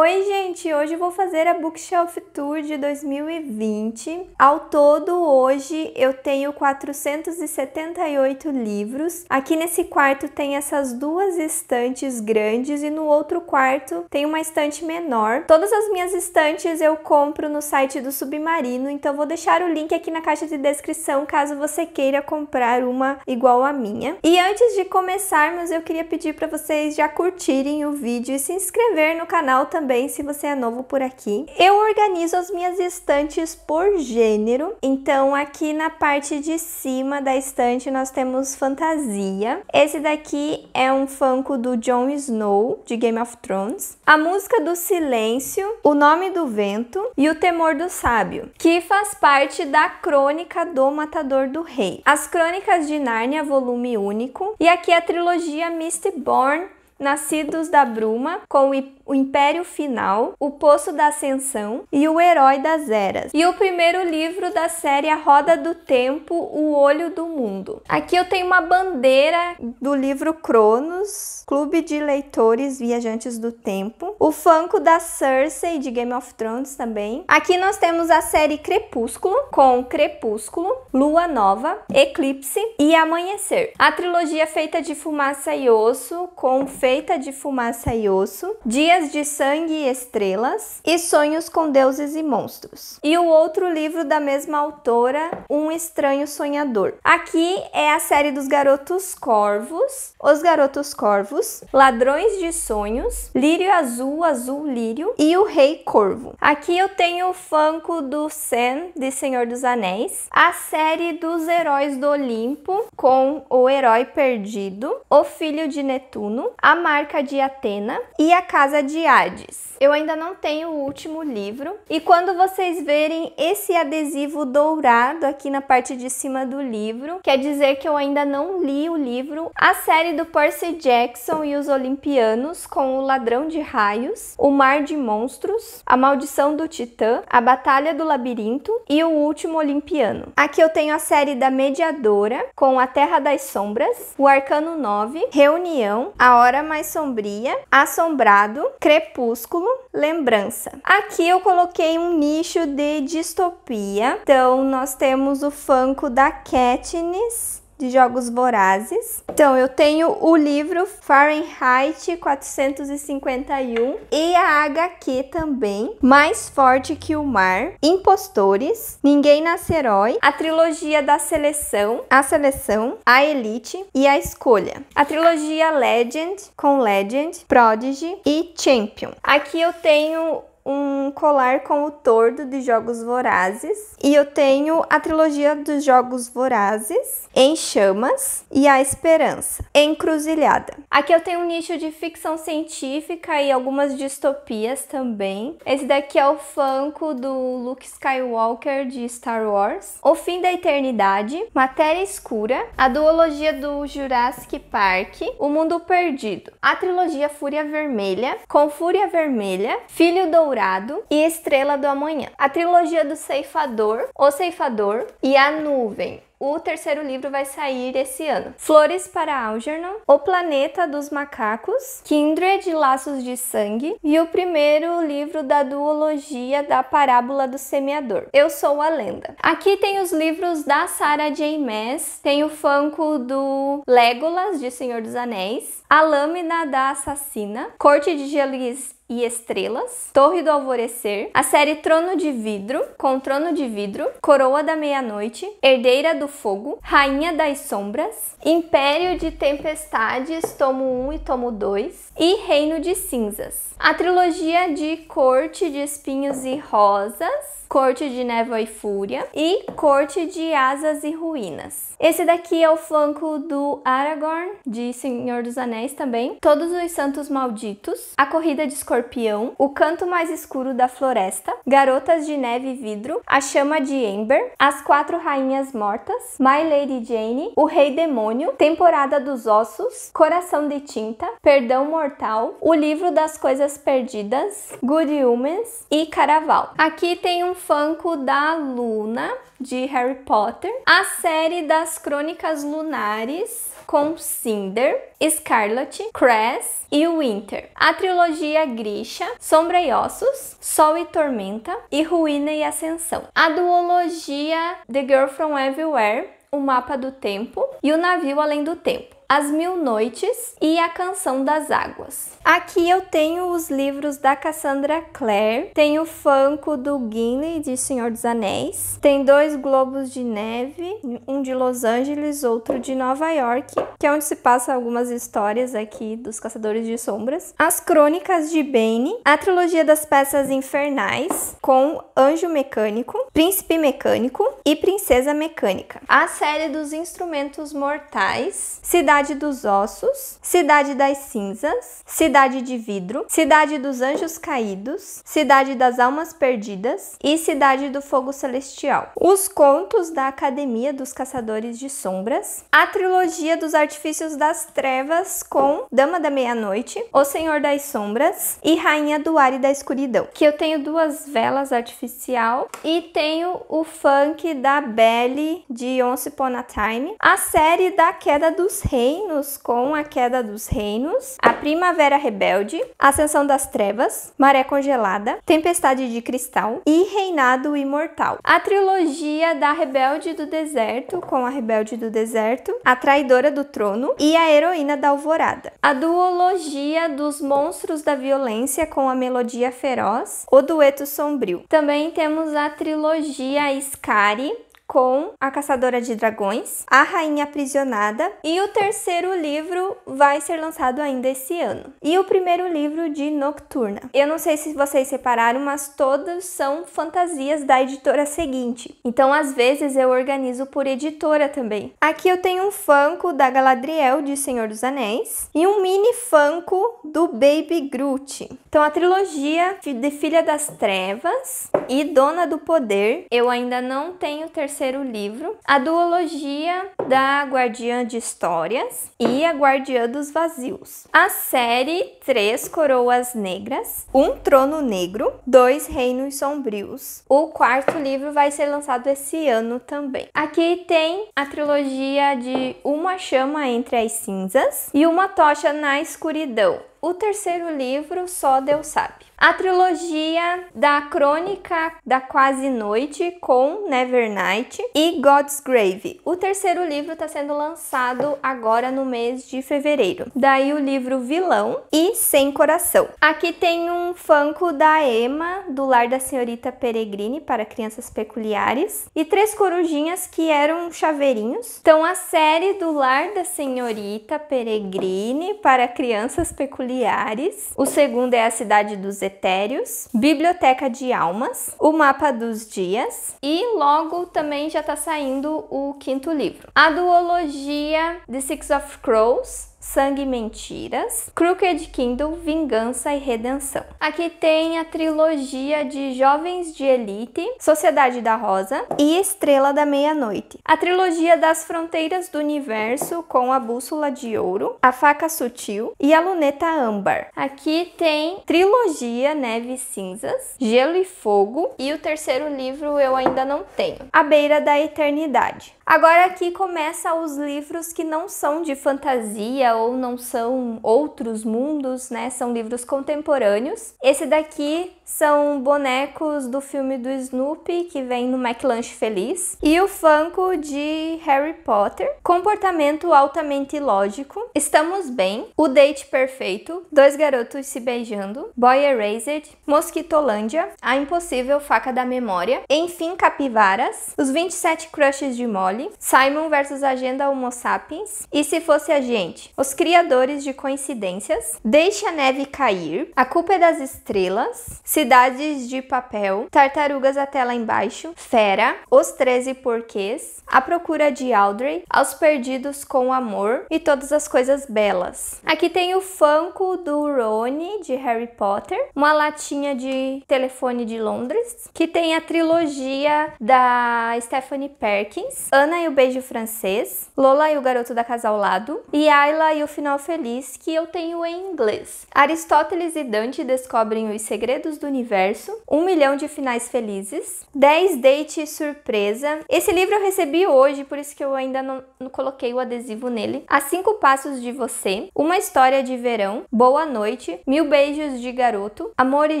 Oi, gente! Hoje vou fazer a Bookshelf Tour de 2020. Ao todo, hoje eu tenho 478 livros. Aqui nesse quarto tem essas duas estantes grandes e no outro quarto tem uma estante menor. Todas as minhas estantes eu compro no site do Submarino, então vou deixar o link aqui na caixa de descrição caso você queira comprar uma igual a minha. E antes de começarmos, eu queria pedir para vocês já curtirem o vídeo e se inscrever no canal também também se você é novo por aqui. Eu organizo as minhas estantes por gênero. Então aqui na parte de cima da estante nós temos fantasia. Esse daqui é um Funko do Jon Snow de Game of Thrones. A música do silêncio, o nome do vento e o temor do sábio, que faz parte da crônica do Matador do Rei. As Crônicas de Nárnia, volume único, e aqui a trilogia Mistborn Nascidos da Bruma, com o o Império Final, o Poço da Ascensão e o Herói das Eras. E o primeiro livro da série A Roda do Tempo, O Olho do Mundo. Aqui eu tenho uma bandeira do livro Cronos, Clube de Leitores Viajantes do Tempo, o Funko da Cersei de Game of Thrones também. Aqui nós temos a série Crepúsculo com Crepúsculo, Lua Nova, Eclipse e Amanhecer. A trilogia feita de fumaça e osso com feita de fumaça e osso, Dias de Sangue e Estrelas e Sonhos com Deuses e Monstros. E o outro livro da mesma autora, Um Estranho Sonhador. Aqui é a série dos Garotos Corvos, Os Garotos Corvos, Ladrões de Sonhos, Lírio Azul, Azul Lírio e O Rei Corvo. Aqui eu tenho o Funko do Sam, de Senhor dos Anéis, a série dos Heróis do Olimpo, com O Herói Perdido, O Filho de Netuno, A Marca de Atena e A Casa de de Hades. Eu ainda não tenho o último livro. E quando vocês verem esse adesivo dourado aqui na parte de cima do livro, quer dizer que eu ainda não li o livro. A série do Percy Jackson e os Olimpianos com o Ladrão de Raios, O Mar de Monstros, A Maldição do Titã, A Batalha do Labirinto e O Último Olimpiano. Aqui eu tenho a série da Mediadora com A Terra das Sombras, O Arcano 9, Reunião, A Hora Mais Sombria, Assombrado, Crepúsculo, Lembrança. Aqui eu coloquei um nicho de distopia. Então nós temos o Funko da Katniss de jogos vorazes. Então, eu tenho o livro Fahrenheit 451 e a HQ também, Mais Forte que o Mar, Impostores, Ninguém Nasce Herói, a trilogia da Seleção, A Seleção, A Elite e A Escolha. A trilogia Legend, com Legend, Prodigy e Champion. Aqui eu tenho um colar com o tordo de Jogos Vorazes. E eu tenho a trilogia dos Jogos Vorazes, Em Chamas e A Esperança, Encruzilhada. Aqui eu tenho um nicho de ficção científica e algumas distopias também. Esse daqui é o Funko do Luke Skywalker de Star Wars, O Fim da Eternidade, Matéria Escura, a duologia do Jurassic Park, O Mundo Perdido, a trilogia Fúria Vermelha, Com Fúria Vermelha, Filho Dourado Dourado e Estrela do Amanhã. A trilogia do Ceifador, O Ceifador e A Nuvem. O terceiro livro vai sair esse ano. Flores para Algernon, O Planeta dos Macacos, Kindred, Laços de Sangue e o primeiro livro da duologia da Parábola do Semeador, Eu Sou a Lenda. Aqui tem os livros da Sarah J. Maas, tem o Funko do Legolas, de Senhor dos Anéis, A Lâmina da Assassina, Corte de Gelo e e Estrelas, Torre do Alvorecer, a série Trono de Vidro, com Trono de Vidro, Coroa da Meia-Noite, Herdeira do Fogo, Rainha das Sombras, Império de Tempestades, tomo 1 e tomo 2, e Reino de Cinzas. A trilogia de Corte de Espinhos e Rosas, Corte de Névoa e Fúria e Corte de Asas e Ruínas. Esse daqui é o flanco do Aragorn, de Senhor dos Anéis também. Todos os Santos Malditos, A Corrida de Escorpião, O Canto Mais Escuro da Floresta, Garotas de Neve e Vidro, A Chama de Ember, As Quatro Rainhas Mortas, My Lady Jane, O Rei Demônio, Temporada dos Ossos, Coração de Tinta, Perdão Mortal, O Livro das Coisas Perdidas, Good Humans e Caraval. Aqui tem um Funko da Luna, de Harry Potter. A série das Crônicas Lunares, com Cinder, Scarlet, Cress e Winter. A trilogia Grisha, Sombra e Ossos, Sol e Tormenta e Ruína e Ascensão. A duologia The Girl From Everywhere, O Mapa do Tempo e O Navio Além do Tempo. As Mil Noites e A Canção das Águas. Aqui eu tenho os livros da Cassandra Clare, tem o Funko do Gimli de Senhor dos Anéis, tem dois globos de neve, um de Los Angeles, outro de Nova York, que é onde se passa algumas histórias aqui dos Caçadores de Sombras, as Crônicas de Bane, a trilogia das peças infernais com Anjo Mecânico, Príncipe Mecânico e Princesa Mecânica, a série dos instrumentos mortais, Cidade dos Ossos, Cidade das Cinzas, Cidade Cidade de Vidro, Cidade dos Anjos Caídos, Cidade das Almas Perdidas e Cidade do Fogo Celestial. Os contos da Academia dos Caçadores de Sombras, a trilogia dos Artifícios das Trevas com Dama da Meia-Noite, O Senhor das Sombras e Rainha do Ar e da Escuridão, que eu tenho duas velas artificial e tenho o funk da Belle de Once Upon a Time, a série da Queda dos Reinos com a Queda dos Reinos, a Primavera Rebelde, Ascensão das Trevas, Maré Congelada, Tempestade de Cristal e Reinado Imortal. A trilogia da Rebelde do Deserto, com a Rebelde do Deserto, a Traidora do Trono e a Heroína da Alvorada. A duologia dos Monstros da Violência, com a Melodia Feroz, o Dueto Sombrio. Também temos a trilogia Scari, com A Caçadora de Dragões, A Rainha Aprisionada, e o terceiro livro vai ser lançado ainda esse ano. E o primeiro livro de Nocturna. Eu não sei se vocês separaram, mas todos são fantasias da editora seguinte. Então, às vezes, eu organizo por editora também. Aqui eu tenho um Funko da Galadriel de Senhor dos Anéis e um mini Funko do Baby Groot. Então, a trilogia de Filha das Trevas e Dona do Poder, eu ainda não tenho terceiro terceiro livro, a duologia da Guardiã de Histórias e a Guardiã dos Vazios. A série Três Coroas Negras, Um Trono Negro, Dois Reinos Sombrios. O quarto livro vai ser lançado esse ano também. Aqui tem a trilogia de Uma Chama Entre as Cinzas e Uma Tocha na Escuridão. O terceiro livro só Deus sabe. A trilogia da Crônica da Quase Noite com Nevernight e God's Grave. O terceiro livro está sendo lançado agora no mês de fevereiro. Daí o livro Vilão e Sem Coração. Aqui tem um fanco da Emma, do Lar da Senhorita Peregrine para crianças peculiares, e Três Corujinhas que eram chaveirinhos. Então a série do Lar da Senhorita Peregrine para crianças peculiares. O segundo é A Cidade dos etéreos, Biblioteca de Almas, O Mapa dos Dias e logo também já está saindo o quinto livro. A duologia The Six of Crows, Sangue e Mentiras, Crooked Kingdom, Vingança e Redenção. Aqui tem a trilogia de Jovens de Elite, Sociedade da Rosa e Estrela da Meia-Noite. A trilogia das Fronteiras do Universo com a Bússola de Ouro, a Faca Sutil e a Luneta Âmbar. Aqui tem trilogia Neve e Cinzas, Gelo e Fogo e o terceiro livro eu ainda não tenho, A Beira da Eternidade. Agora aqui começa os livros que não são de fantasia ou não são outros mundos, né? São livros contemporâneos. Esse daqui são bonecos do filme do Snoopy que vem no McLanche Feliz e o Funko de Harry Potter. Comportamento altamente ilógico. Estamos bem. O date perfeito. Dois garotos se beijando. Boy Erased. Mosquitolândia. A impossível faca da memória. Enfim, capivaras. Os 27 crushes de Molly. Simon versus Agenda Homo Sapiens. E se fosse a gente? Os criadores de coincidências, Deixe a neve cair, A culpa é das estrelas, Cidades de papel, Tartarugas até lá embaixo, Fera, Os 13 porquês, A procura de Audrey, Aos perdidos com amor e todas as coisas belas. Aqui tem o Funko do Rony de Harry Potter, uma latinha de telefone de Londres, que tem a trilogia da Stephanie Perkins, Ana e o beijo francês, Lola e o garoto da casa ao lado e Ayla e o final feliz que eu tenho em inglês. Aristóteles e Dante descobrem os segredos do universo, um milhão de finais felizes, 10 dates surpresa. Esse livro eu recebi hoje, por isso que eu ainda não, não coloquei o adesivo nele. A Cinco Passos de Você, Uma História de Verão, Boa Noite, Mil Beijos de Garoto, Amor e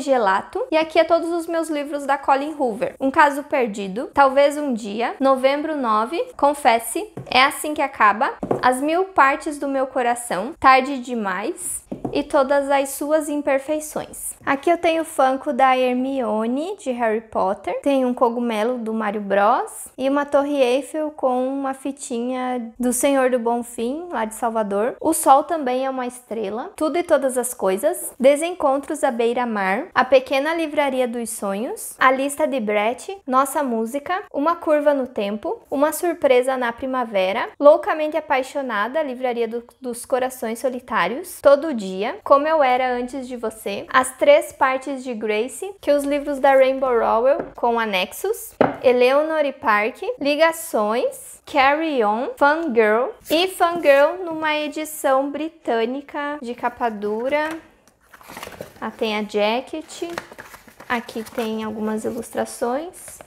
Gelato. E aqui é todos os meus livros da Colin Hoover. Um Caso Perdido, Talvez Um Dia, Novembro 9, Confesse, É Assim Que Acaba, As Mil Partes do Meu Coração, coração, tarde demais e todas as suas imperfeições. Aqui eu tenho o Funko da Hermione, de Harry Potter. Tem um cogumelo do Mario Bros. E uma Torre Eiffel com uma fitinha do Senhor do Bom Fim, lá de Salvador. O Sol também é uma estrela. Tudo e todas as coisas. Desencontros à beira-mar. A Pequena Livraria dos Sonhos. A Lista de Brett. Nossa Música. Uma Curva no Tempo. Uma Surpresa na Primavera. Loucamente Apaixonada, Livraria do, dos Corações Solitários. Todo Dia. Como Eu Era Antes de Você. As Três três partes de Grace, que os livros da Rainbow Rowell, com anexos, Eleanor e Park, Ligações, Carry On, Fangirl e Fangirl numa edição britânica de capa dura. Ah, tem a jacket, aqui tem algumas ilustrações.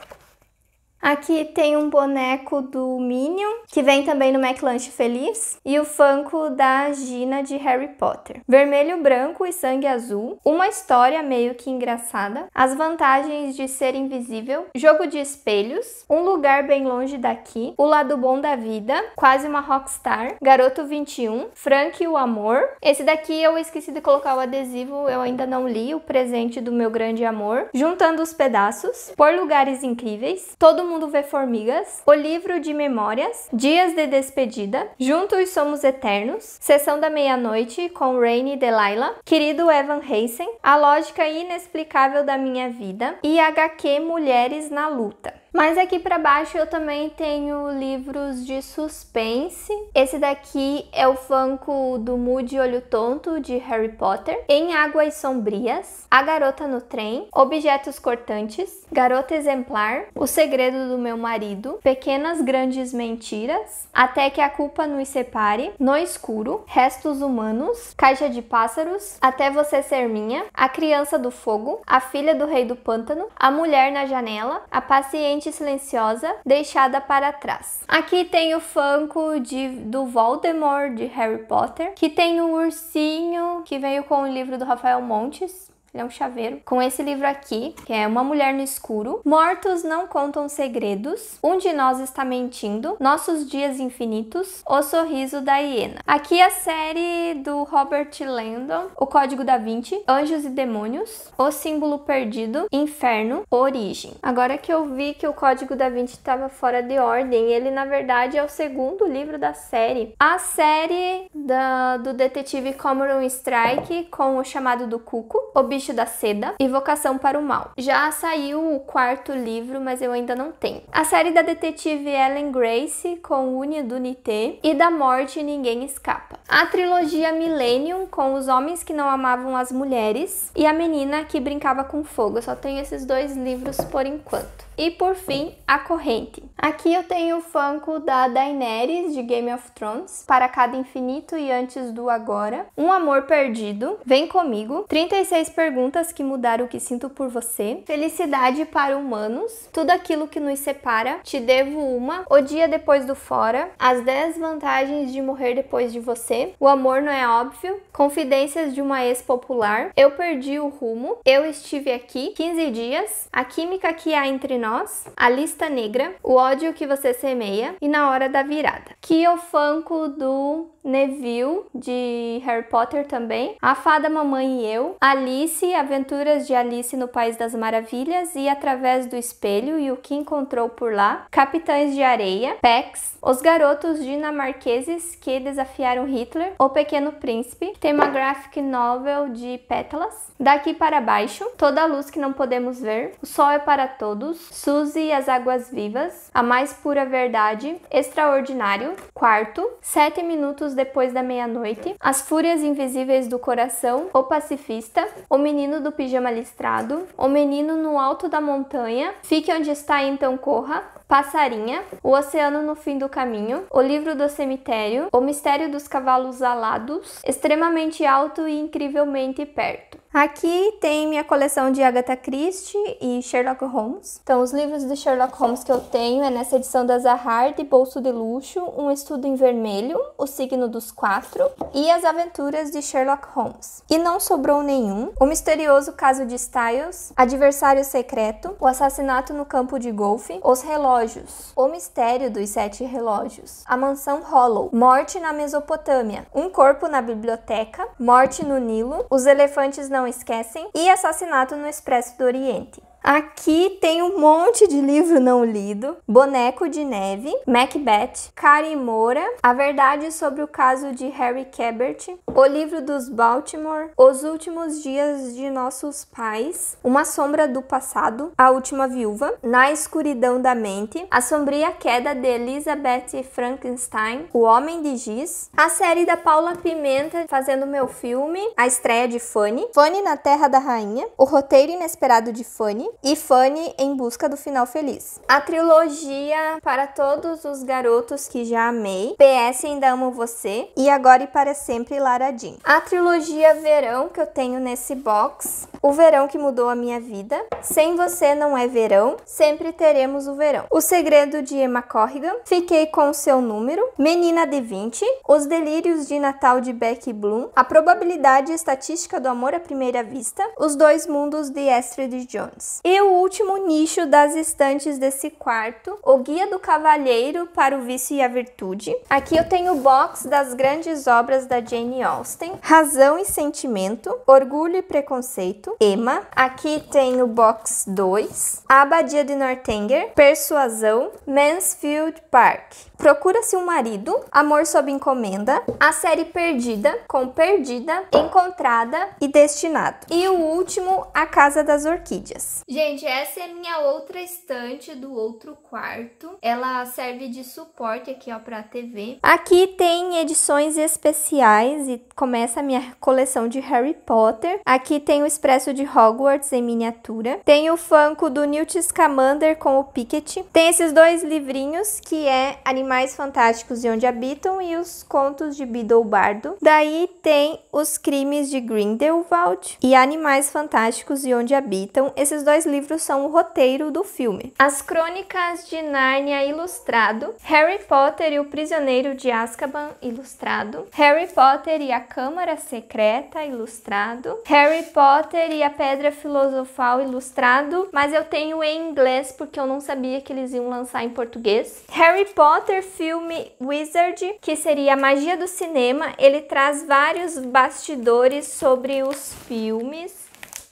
Aqui tem um boneco do Minion, que vem também no McLanche Feliz, e o Funko da Gina de Harry Potter. Vermelho, branco e sangue azul, uma história meio que engraçada, as vantagens de ser invisível, jogo de espelhos, um lugar bem longe daqui, o lado bom da vida, quase uma rockstar, garoto 21, Frank e o amor. Esse daqui eu esqueci de colocar o adesivo, eu ainda não li, o presente do meu grande amor, juntando os pedaços, por lugares incríveis, todo Mundo Vê Formigas, O Livro de Memórias, Dias de Despedida, Juntos Somos Eternos, Sessão da Meia-Noite com Rainy Delilah, Querido Evan Hansen, A Lógica Inexplicável da Minha Vida e HQ Mulheres na Luta. Mas aqui para baixo eu também tenho livros de suspense. Esse daqui é o Funko do Moody de Olho Tonto de Harry Potter, Em Águas Sombrias, A Garota no Trem, Objetos Cortantes, Garota Exemplar, O Segredo do Meu Marido, Pequenas Grandes Mentiras, Até que a Culpa Nos Separe, No Escuro, Restos Humanos, Caixa de Pássaros, Até Você Ser Minha, A Criança do Fogo, A Filha do Rei do Pântano, A Mulher na Janela, A Paciente silenciosa deixada para trás. Aqui tem o Funko de, do Voldemort de Harry Potter, que tem o ursinho que veio com o livro do Rafael Montes, ele é um chaveiro. Com esse livro aqui, que é Uma Mulher no Escuro. Mortos não contam segredos. Um de nós está mentindo. Nossos dias infinitos. O sorriso da hiena. Aqui a série do Robert Landon. O Código da Vinci. Anjos e Demônios. O Símbolo Perdido. Inferno. Origem. Agora que eu vi que o Código da Vinci estava fora de ordem, ele na verdade é o segundo livro da série. A série da, do detetive Cormoran Strike com o chamado do Cuco. Objeto Bicho da Seda e Vocação para o Mal. Já saiu o quarto livro, mas eu ainda não tenho. A série da detetive Ellen Grace com Uni Dunité e da morte ninguém escapa a trilogia Millennium, com os homens que não amavam as mulheres, e a menina que brincava com fogo. Eu só tenho esses dois livros por enquanto. E por fim, A Corrente. Aqui eu tenho o Funko da Daenerys, de Game of Thrones, Para Cada Infinito e Antes do Agora, Um Amor Perdido, Vem Comigo, 36 Perguntas que Mudaram o que Sinto por Você, Felicidade para Humanos, Tudo Aquilo que Nos Separa, Te Devo Uma, O Dia Depois do Fora, As 10 Vantagens de Morrer Depois de Você, o Amor Não É Óbvio, Confidências de uma Ex-Popular, Eu Perdi o Rumo, Eu Estive Aqui, 15 Dias, A Química Que Há Entre Nós, A Lista Negra, O Ódio Que Você Semeia e Na Hora da Virada. Que o funko do Neville, de Harry Potter também, A Fada Mamãe e Eu, Alice, Aventuras de Alice no País das Maravilhas e Através do Espelho e o que encontrou por lá, Capitães de Areia, Pex, Os Garotos Dinamarqueses que Desafiaram Hitler, O Pequeno Príncipe, tem uma graphic novel de Pétalas, Daqui para baixo, toda a luz que não podemos ver, o sol é para todos, Suzy e as águas vivas, a mais pura verdade, extraordinário, quarto, sete minutos depois da meia-noite, as fúrias invisíveis do coração, o pacifista, o menino do pijama listrado, o menino no alto da montanha, fique onde está então corra, Passarinha, O Oceano no Fim do Caminho, O Livro do Cemitério, O Mistério dos Cavalos Alados, Extremamente Alto e Incrivelmente Perto. Aqui tem minha coleção de Agatha Christie e Sherlock Holmes. Então, os livros de Sherlock Holmes que eu tenho é nessa edição da Zahar de Bolso de Luxo, Um Estudo em Vermelho, O Signo dos Quatro e As Aventuras de Sherlock Holmes. E não sobrou nenhum. O Misterioso Caso de Styles, Adversário Secreto, O Assassinato no Campo de Golfe, Os Relógios, O Mistério dos Sete Relógios, A Mansão Hollow, Morte na Mesopotâmia, Um Corpo na Biblioteca, Morte no Nilo, Os Elefantes na não esquecem, e Assassinato no Expresso do Oriente. Aqui tem um monte de livro não lido: Boneco de Neve, Macbeth, Carimora, A Verdade sobre o Caso de Harry Kebert, O Livro dos Baltimore, Os Últimos Dias de Nossos Pais, Uma Sombra do Passado, A Última Viúva, Na Escuridão da Mente, A Sombria Queda de Elizabeth Frankenstein, O Homem de Giz, a série da Paula Pimenta fazendo meu filme, a estreia de Fanny, Fanny na Terra da Rainha, O Roteiro Inesperado de Fanny, e Fanny em busca do final feliz. A trilogia para todos os garotos que já amei, PS ainda amo você e agora e para sempre Lara Jean. A trilogia verão que eu tenho nesse box o verão que mudou a minha vida. Sem você não é verão. Sempre teremos o verão. O segredo de Emma Corrigan. Fiquei com o seu número. Menina de 20. Os delírios de Natal de Beck Bloom. A probabilidade estatística do amor à primeira vista. Os dois mundos de Astrid Jones. E o último nicho das estantes desse quarto. O guia do cavalheiro para o vício e a virtude. Aqui eu tenho o box das grandes obras da Jane Austen. Razão e sentimento. Orgulho e preconceito. Ema. Aqui tem o box 2, Abadia de Northanger, Persuasão, Mansfield Park. Procura-se um marido, Amor sob encomenda, a série Perdida, com Perdida, Encontrada e Destinado. E o último, A Casa das Orquídeas. Gente, essa é minha outra estante do outro quarto. Ela serve de suporte aqui, ó, pra TV. Aqui tem edições especiais e começa a minha coleção de Harry Potter. Aqui tem o Expresso de Hogwarts em miniatura. Tem o Funko do Newt Scamander com o Pickett. Tem esses dois livrinhos que é animação animais fantásticos e onde habitam e os contos de Bardo. Daí tem os crimes de Grindelwald e animais fantásticos e onde habitam. Esses dois livros são o roteiro do filme. As Crônicas de Nárnia ilustrado, Harry Potter e o Prisioneiro de Azkaban ilustrado, Harry Potter e a Câmara Secreta ilustrado, Harry Potter e a Pedra Filosofal ilustrado, mas eu tenho em inglês porque eu não sabia que eles iam lançar em português. Harry Potter filme Wizard, que seria a magia do cinema, ele traz vários bastidores sobre os filmes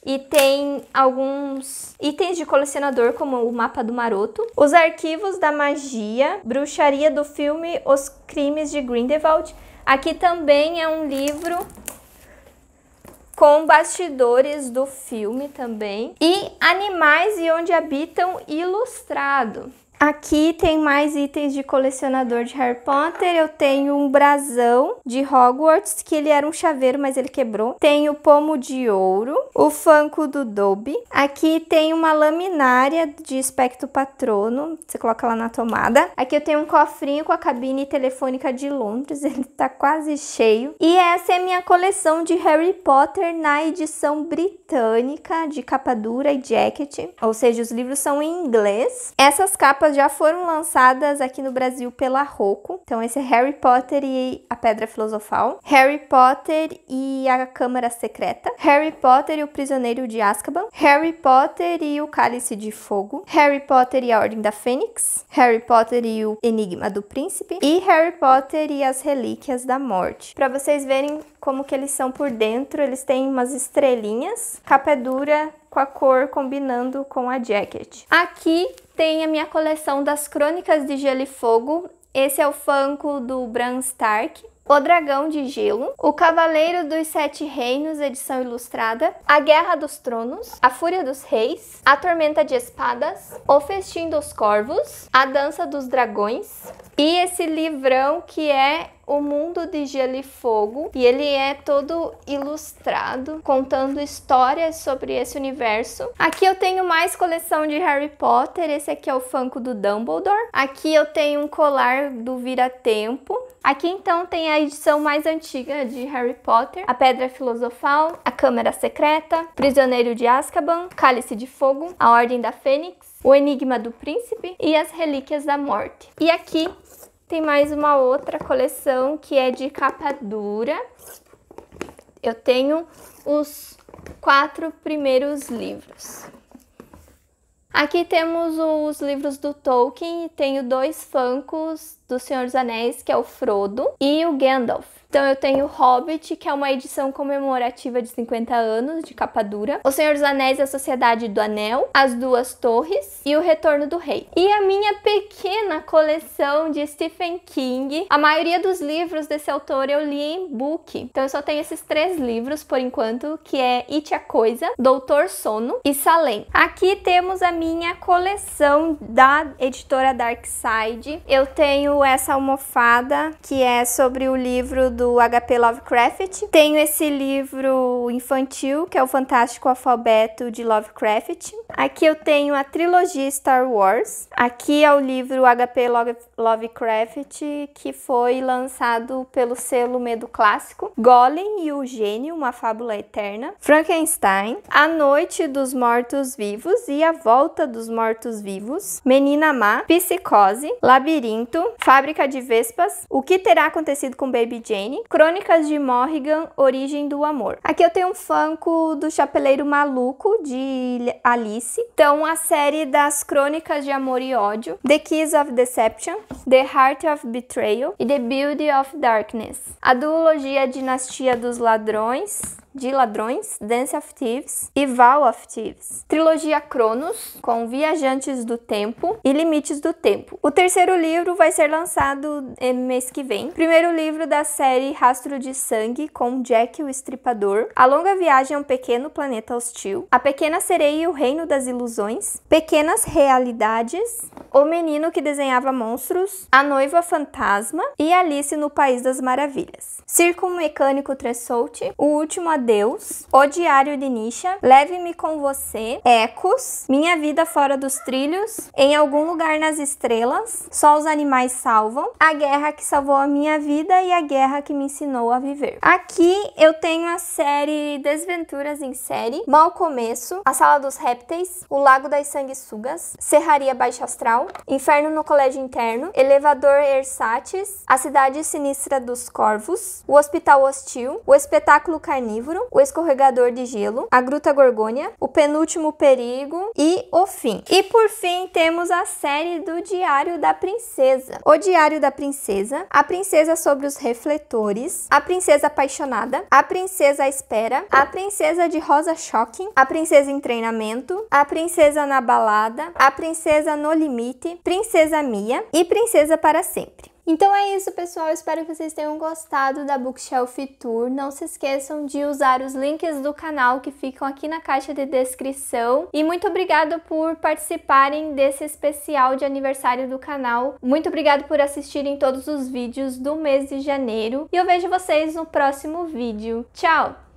e tem alguns itens de colecionador, como o mapa do maroto, os arquivos da magia, bruxaria do filme Os Crimes de Grindelwald. Aqui também é um livro com bastidores do filme também e animais e onde habitam ilustrado. Aqui tem mais itens de colecionador de Harry Potter. Eu tenho um brasão de Hogwarts, que ele era um chaveiro, mas ele quebrou. Tenho pomo de ouro, o fanco do Dobby. Aqui tem uma laminária de espectro patrono, você coloca lá na tomada. Aqui eu tenho um cofrinho com a cabine telefônica de Londres, ele tá quase cheio. E essa é a minha coleção de Harry Potter na edição britânica, de capa dura e jacket. Ou seja, os livros são em inglês. Essas capas elas já foram lançadas aqui no Brasil pela Rocco. Então esse é Harry Potter e a Pedra Filosofal, Harry Potter e a Câmara Secreta, Harry Potter e o Prisioneiro de Azkaban, Harry Potter e o Cálice de Fogo, Harry Potter e a Ordem da Fênix, Harry Potter e o Enigma do Príncipe e Harry Potter e as Relíquias da Morte. Para vocês verem como que eles são por dentro, eles têm umas estrelinhas, capa é dura, com a cor combinando com a jacket. Aqui tem a minha coleção das Crônicas de Gelo e Fogo. Esse é o Funko do Bran Stark. O Dragão de Gelo, O Cavaleiro dos Sete Reinos, edição ilustrada, A Guerra dos Tronos, A Fúria dos Reis, A Tormenta de Espadas, O Festim dos Corvos, A Dança dos Dragões e esse livrão que é o Mundo de Gelo e Fogo, e ele é todo ilustrado, contando histórias sobre esse universo. Aqui eu tenho mais coleção de Harry Potter, esse aqui é o Funko do Dumbledore. Aqui eu tenho um colar do Vira-Tempo. Aqui então tem a edição mais antiga de Harry Potter, a Pedra Filosofal, a Câmara Secreta, Prisioneiro de Azkaban, Cálice de Fogo, a Ordem da Fênix, o Enigma do Príncipe e as Relíquias da Morte. E aqui tem mais uma outra coleção que é de capa dura. Eu tenho os quatro primeiros livros. Aqui temos os livros do Tolkien e tenho dois Funkos do Senhor dos Anéis, que é o Frodo e o Gandalf. Então eu tenho Hobbit, que é uma edição comemorativa de 50 anos, de capa dura. O Senhor dos Anéis e a Sociedade do Anel, As Duas Torres e O Retorno do Rei. E a minha pequena coleção de Stephen King. A maioria dos livros desse autor eu li em book. Então eu só tenho esses três livros por enquanto, que é It a Coisa, Doutor Sono e Salem. Aqui temos a minha coleção da editora Dark Side. Eu tenho essa almofada que é sobre o livro do HP Lovecraft. Tenho esse livro infantil, que é o Fantástico Alfabeto de Lovecraft. Aqui eu tenho a trilogia Star Wars. Aqui é o livro HP Lovecraft, que foi lançado pelo selo Medo Clássico. Golem e o Gênio, uma fábula eterna. Frankenstein. A Noite dos Mortos-Vivos e A Volta dos Mortos-Vivos. Menina Má. Psicose. Labirinto. Fábrica de Vespas. O que terá acontecido com Baby Jane? Crônicas de Morrigan, Origem do Amor. Aqui eu tenho um fanco do Chapeleiro Maluco, de Alice. Então, a série das Crônicas de Amor e Ódio, The Keys of Deception, The Heart of Betrayal e The Beauty of Darkness. A duologia Dinastia dos Ladrões, de Ladrões, Dance of Thieves e Vow of Thieves. Trilogia Cronos, com Viajantes do Tempo e Limites do Tempo. O terceiro livro vai ser lançado é, mês que vem. Primeiro livro da série Rastro de Sangue, com Jack o Estripador. A Longa Viagem a é um Pequeno Planeta Hostil. A Pequena Sereia e o Reino das Ilusões. Pequenas Realidades. O Menino que Desenhava Monstros. A Noiva Fantasma. E Alice no País das Maravilhas. Circo Mecânico Tressolt. O Último Adeus, O Diário de Nisha, Leve-me com Você, Ecos, Minha Vida Fora dos Trilhos, Em Algum Lugar nas Estrelas, Só os Animais Salvam, A Guerra que Salvou a Minha Vida e A Guerra que Me Ensinou a Viver. Aqui eu tenho a série Desventuras em Série, Mal Começo, A Sala dos Répteis, O Lago das Sanguessugas, Serraria Baixa Astral, Inferno no Colégio Interno, Elevador Ersates, A Cidade Sinistra dos Corvos, O Hospital Hostil, O Espetáculo Carnívoro, o Escorregador de Gelo, A Gruta Gorgônia, O Penúltimo Perigo e O Fim. E por fim, temos a série do Diário da Princesa. O Diário da Princesa, A Princesa sobre os Refletores, A Princesa Apaixonada, A Princesa à Espera, A Princesa de Rosa Shocking, A Princesa em Treinamento, A Princesa na Balada, A Princesa no Limite, Princesa Mia e Princesa para Sempre. Então é isso, pessoal. Espero que vocês tenham gostado da Bookshelf Tour. Não se esqueçam de usar os links do canal que ficam aqui na caixa de descrição. E muito obrigado por participarem desse especial de aniversário do canal. Muito obrigado por assistirem todos os vídeos do mês de janeiro. E eu vejo vocês no próximo vídeo. Tchau!